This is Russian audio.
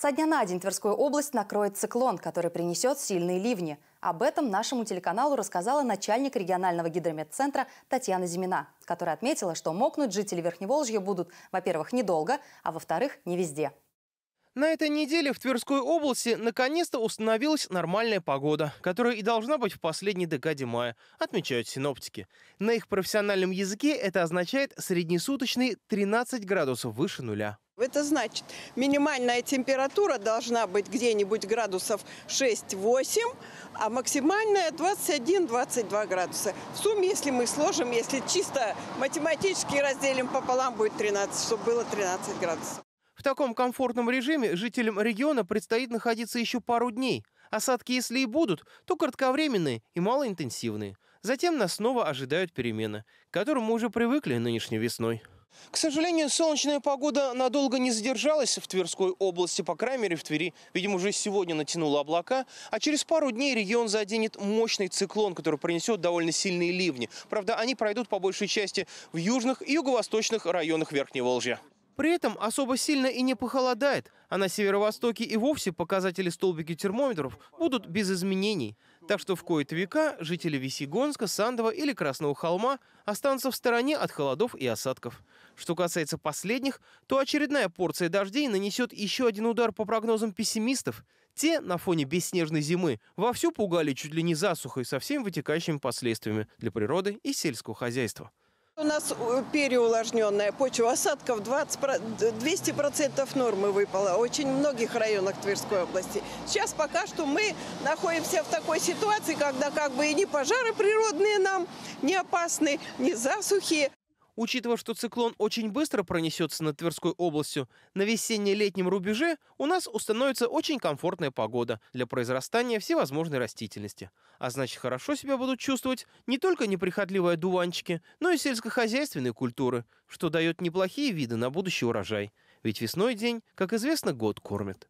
Со дня на день Тверскую область накроет циклон, который принесет сильные ливни. Об этом нашему телеканалу рассказала начальник регионального гидрометцентра Татьяна Зимина, которая отметила, что мокнуть жители Верхневолжья будут, во-первых, недолго, а во-вторых, не везде. На этой неделе в Тверской области наконец-то установилась нормальная погода, которая и должна быть в последней декаде мая, отмечают синоптики. На их профессиональном языке это означает среднесуточные 13 градусов выше нуля. Это значит, минимальная температура должна быть где-нибудь градусов 6-8, а максимальная 21-22 градуса. В сумме, если мы сложим, если чисто математически разделим пополам, будет 13, чтобы было 13 градусов. В таком комфортном режиме жителям региона предстоит находиться еще пару дней. Осадки, если и будут, то кратковременные и малоинтенсивные. Затем нас снова ожидают перемены, к которым мы уже привыкли нынешней весной. К сожалению, солнечная погода надолго не задержалась в Тверской области, по крайней мере в Твери. Видимо, уже сегодня натянуло облака, а через пару дней регион заденет мощный циклон, который принесет довольно сильные ливни. Правда, они пройдут по большей части в южных и юго-восточных районах Верхней Волжья. При этом особо сильно и не похолодает, а на северо-востоке и вовсе показатели столбики термометров будут без изменений. Так что в кои-то века жители Весегонска, Сандова или Красного холма останутся в стороне от холодов и осадков. Что касается последних, то очередная порция дождей нанесет еще один удар по прогнозам пессимистов. Те на фоне бесснежной зимы вовсю пугали чуть ли не засухой со всеми вытекающими последствиями для природы и сельского хозяйства. У нас э, переувлажненная почва. Осадков 20, 200% нормы выпало. Очень многих районах Тверской области. Сейчас пока что мы находимся в такой ситуации, когда как бы и не пожары природные нам не опасны, не засухи. Учитывая, что циклон очень быстро пронесется над Тверской областью, на весенне-летнем рубеже у нас установится очень комфортная погода для произрастания всевозможной растительности. А значит, хорошо себя будут чувствовать не только неприхотливые дуванчики, но и сельскохозяйственные культуры, что дает неплохие виды на будущий урожай. Ведь весной день, как известно, год кормит.